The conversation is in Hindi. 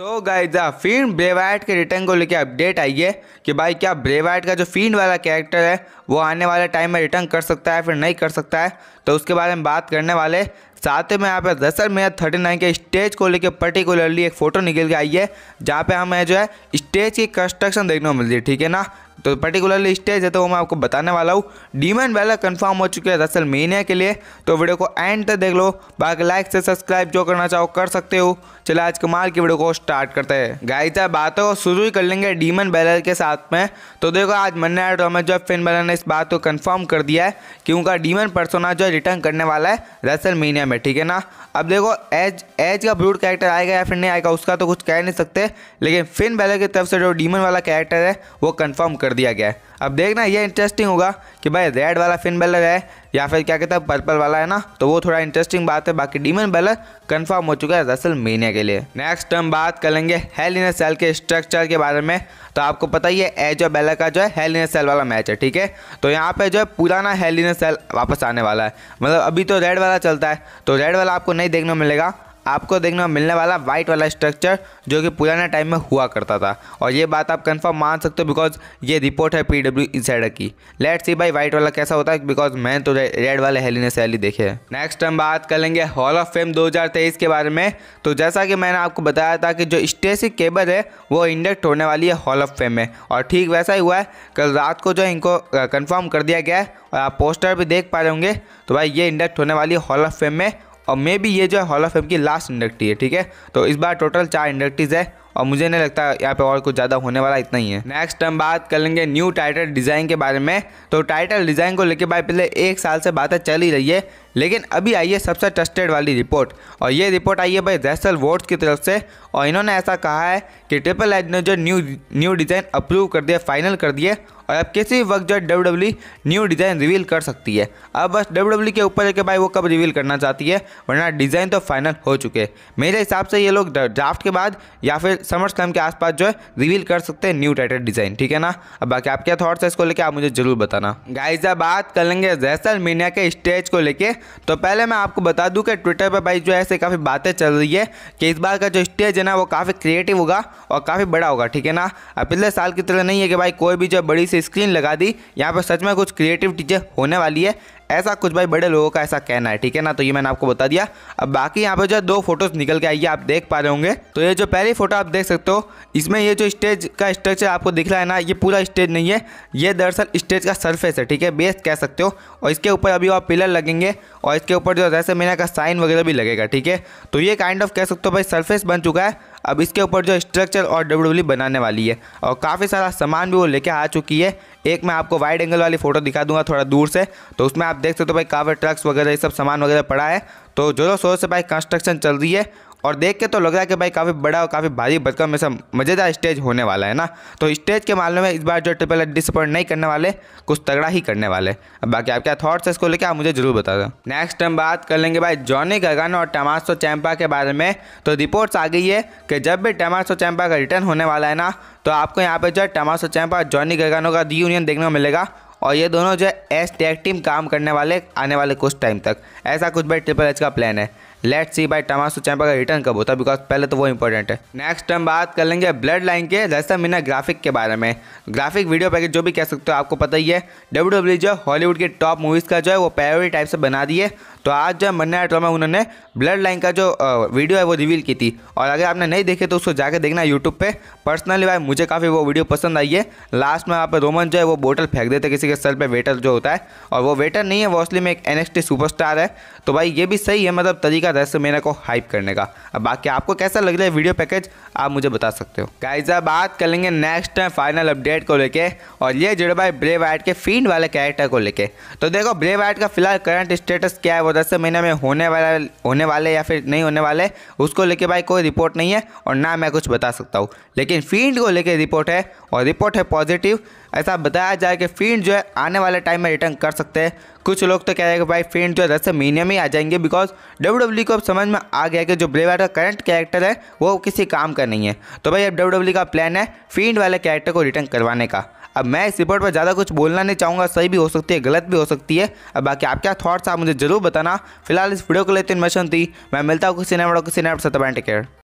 सो गाइज फीन ब्रेवाइट के रिटर्न को लेकर अपडेट आई है कि भाई क्या ब्रेवाइट का जो फीन वाला कैरेक्टर है वो आने वाले टाइम में रिटर्न कर सकता है फिर नहीं कर सकता है तो उसके बारे में बात करने वाले साथ ही में यहाँ पे दरअसल मेरा थर्टी नाइन के स्टेज को लेकर पर्टिकुलरली एक फ़ोटो निकल के आई है जहाँ पे हमें जो है स्टेज की कंस्ट्रक्शन देखने को मिलती है ठीक है ना तो पर्टिकुलरली स्टेज है तो वो मैं आपको बताने वाला हूँ डीमन वैलर कंफर्म हो चुके हैं दरअसल महीने के लिए तो वीडियो को एंड तक देख लो बाकी लाइक से सब्सक्राइब जो करना चाहो कर सकते हो चलो आज कमाल की वीडियो को स्टार्ट करते हैं गाइस आप बातों को शुरू ही कर लेंगे डीमन बैलर के साथ में तो देखो आज मन्ना एड जो फिन बैलर ने इस बात को कन्फर्म कर दिया है कि उनका डीमन परसोना जो रिटर्न करने वाला है दरअसल महीने में ठीक है ना अब देखो एज एज का ब्रूड कैरेक्टर आएगा या फिर नहीं आएगा उसका तो कुछ कह नहीं सकते लेकिन फिन बैलर की तरफ से जो डीमन वाला कैरेक्टर है वो कंफर्म कर दिया गया है अब देखना यह इंटरेस्टिंग होगा कि भाई रेड वाला फिन बैलर है या फिर क्या कहता है पर्पल वाला है ना तो वो थोड़ा इंटरेस्टिंग बात है बाकी डीमन बैलर कंफर्म हो चुका है दरअसल मीनिया के लिए नेक्स्ट हम बात करेंगे हेल इन सेल के स्ट्रक्चर के बारे में तो आपको पता ही है एज ऑफ बैलर का जो है हेल इन सेल वाला मैच है ठीक है तो यहाँ पे जो है पुराना हेल इन सेल वापस आने वाला है मतलब अभी तो रेड वाला चलता है तो रेड वाला आपको नहीं देखने मिलेगा आपको देखने में मिलने वाला वाइट वाला स्ट्रक्चर जो कि पुराने टाइम में हुआ करता था और ये बात आप कंफर्म मान सकते हो बिकॉज ये रिपोर्ट है पी डब्ल्यू की लेट्स सी भाई वाइट वाला कैसा होता है बिकॉज मैंने तो रेड वाले हेली ने सैली देखे हैं नेक्स्ट हम बात कर लेंगे हॉल ऑफ फेम 2023 के बारे में तो जैसा कि मैंने आपको बताया था कि जो स्टेसिक केबल है वो इंडक्ट होने वाली है हॉल ऑफ फेम में और ठीक वैसा ही हुआ है कल रात को जो इनको कन्फर्म कर दिया गया है और आप पोस्टर भी देख पा रहे होंगे तो भाई ये इंडक्ट होने वाली हॉल ऑफ फेम में और मे भी ये जो है हॉल ऑफ फेम की लास्ट इंडक्टी है ठीक है तो इस बार टोटल चार इंडक्टीज़ है और मुझे नहीं लगता यहाँ पे और कुछ ज़्यादा होने वाला इतना ही है नेक्स्ट हम बात कर लेंगे न्यू टाइटल डिज़ाइन के बारे में तो टाइटल डिज़ाइन को लेकर भाई पिछले एक साल से बातें चल ही रही है लेकिन अभी आई है सबसे ट्रस्टेड वाली रिपोर्ट और ये रिपोर्ट आई है भाई रेसल वोट्स की तरफ से और इन्होंने ऐसा कहा है कि ट्रिपल एच ने जो न्यू न्यू डिज़ाइन अप्रूव कर दिया फाइनल कर दिए और अब किसी वक्त जो है डब्ल्यू न्यू डिज़ाइन रिवील कर सकती है अब बस डब्ल्यू डब्ल्यू e के ऊपर है कि भाई वो कब रिवील करना चाहती है वरना डिज़ाइन तो फाइनल हो चुके मेरे हिसाब से ये लोग ड्राफ्ट के बाद या फिर समर स्लैम के आसपास जो है रिवील कर सकते हैं न्यू टाइटल डिज़ाइन ठीक है ना अब बाकी आप क्या थॉट्स है इसको लेकर आप मुझे जरूर बताना गाइज अब बात कर लेंगे जैसल मीनिया के स्टेज को लेके तो पहले मैं आपको बता दूं कि ट्विटर पर भाई जो ऐसे काफ़ी बातें चल रही है कि इस बार का जो स्टेज है ना वो काफ़ी क्रिएटिव होगा और काफ़ी बड़ा होगा ठीक है ना अब पिछले साल की तरह नहीं है कि भाई कोई भी जो बड़ी सी स्क्रीन लगा दी यहाँ पर सच में कुछ क्रिएटिव चीज़ें होने वाली है ऐसा कुछ भाई बड़े लोगों का ऐसा कहना है ठीक है ना तो ये मैंने आपको बता दिया अब बाकी यहाँ पे जो है दो फोटोज निकल के आई है आप देख पा रहे होंगे तो ये जो पहली फोटो आप देख सकते हो इसमें ये जो स्टेज का स्ट्रक्चर आपको दिख रहा है ना ये पूरा स्टेज नहीं है ये दरअसल स्टेज का सरफेस है ठीक है बेस कह सकते हो और इसके ऊपर अभी और पिलर लगेंगे और इसके ऊपर जो जैसे मैंने का साइन वगैरह भी लगेगा ठीक है तो ये काइंड ऑफ कह सकते हो भाई सरफेस बन चुका है अब इसके ऊपर जो स्ट्रक्चर और डब्ल्यू e बनाने वाली है और काफ़ी सारा सामान भी वो लेके आ चुकी है एक मैं आपको वाइड एंगल वाली फ़ोटो दिखा दूंगा थोड़ा दूर से तो उसमें आप देख सकते हो तो भाई काफ़ी ट्रक्स वगैरह ये सब सामान वगैरह पड़ा है तो जोरों शोर से भाई कंस्ट्रक्शन चल रही है और देख के तो लग रहा है कि भाई काफ़ी बड़ा और काफ़ी भारी में सब मज़ेदार स्टेज होने वाला है ना तो स्टेज के मामले में इस बार जो ट्रिपल एड डिसअपॉइंट नहीं करने वाले कुछ तगड़ा ही करने वाले अब बाकी आप क्या थाट्स है इसको लेकर आप मुझे जरूर बता दो नेक्स्ट हम बात कर लेंगे भाई जॉनी गगन और टमासो चैम्पा के बारे में तो रिपोर्ट्स आ गई है कि जब भी टमासो चैम्पा का रिटर्न होने वाला है ना तो आपको यहाँ पर जो है टमासो चैम्पा और जॉनी गगनों का यूनियन देखने को मिलेगा और ये दोनों जो है एस टैग टीम काम करने वाले आने वाले कुछ टाइम तक ऐसा कुछ भाई ट्रिपल एच का प्लान है लेट सी बाई टमासू चैम्पा का रिटर्न कब होता है बिकॉज पहले तो वो इंपॉर्टेंट है नेक्स्ट हम बात कर लेंगे ब्लड लाइन के जैसा मीना ग्राफिक के बारे में ग्राफिक वीडियो पैकेज जो भी कह सकते हो आपको पता ही है डब्ल्यू डब्ल्यू e जो हॉलीवुड की टॉप मूवीज़ का जो है वो पैरोडी टाइप से बना दिए तो आज जो मन्ना एटो में उन्होंने ब्लड लाइन का जो वीडियो है वो रिवील की थी और अगर आपने नहीं देखे तो उसको जाकर देखना यूट्यूब पे पर्सनली भाई मुझे काफ़ी वो वीडियो पसंद आई है लास्ट में वहाँ पर रोमन जो है वो बोटल फेंक देते किसी के सर पे वेटर जो होता है और वो वेटर नहीं है वो असली में एक एन सुपरस्टार है तो भाई ये भी सही है मतलब तरीका तरीका था सुमेना को हाइप करने का अब बाकी आपको कैसा लग रहा है वीडियो पैकेज आप मुझे बता सकते हो गाइज अब बात कर लेंगे नेक्स्ट टाइम फाइनल अपडेट को लेके और ये जुड़े भाई ब्रेव आर्ट के फीड वाले कैरेक्टर को लेके तो देखो ब्रेव आर्ट का फिलहाल करंट स्टेटस क्या है वो दस महीने में होने वाला होने वाले या फिर नहीं होने वाले उसको लेके भाई कोई रिपोर्ट नहीं है और ना मैं कुछ बता सकता हूँ लेकिन फीड को लेकर रिपोर्ट है और रिपोर्ट है पॉजिटिव ऐसा बताया जाए कि फीड जो है आने वाले टाइम में रिटर्न कर सकते हैं कुछ लोग तो कह रहे हैं कि भाई फिन जो दस महीने में ही आ जाएंगे बिकॉज डब्ल्यू डब्ल्यू को अब समझ में आ गया कि जो ब्लेवर का करंट कैरेक्टर है वो किसी काम का नहीं है तो भाई अब डब्ल्यू डब्ल्यू का प्लान है फिंड वाले कैरेक्टर को रिटर्न करवाने का अब मैं इस रिपोर्ट पर ज़्यादा कुछ बोलना नहीं चाहूँगा सही भी हो सकती है गलत भी हो सकती है अब बाकी आप क्या थॉट्स आप मुझे जरूर बताना फिलहाल इस वीडियो को लेते मशन थी मैं मिलता हूँ किसी नए किसी नए सबसे टिकेट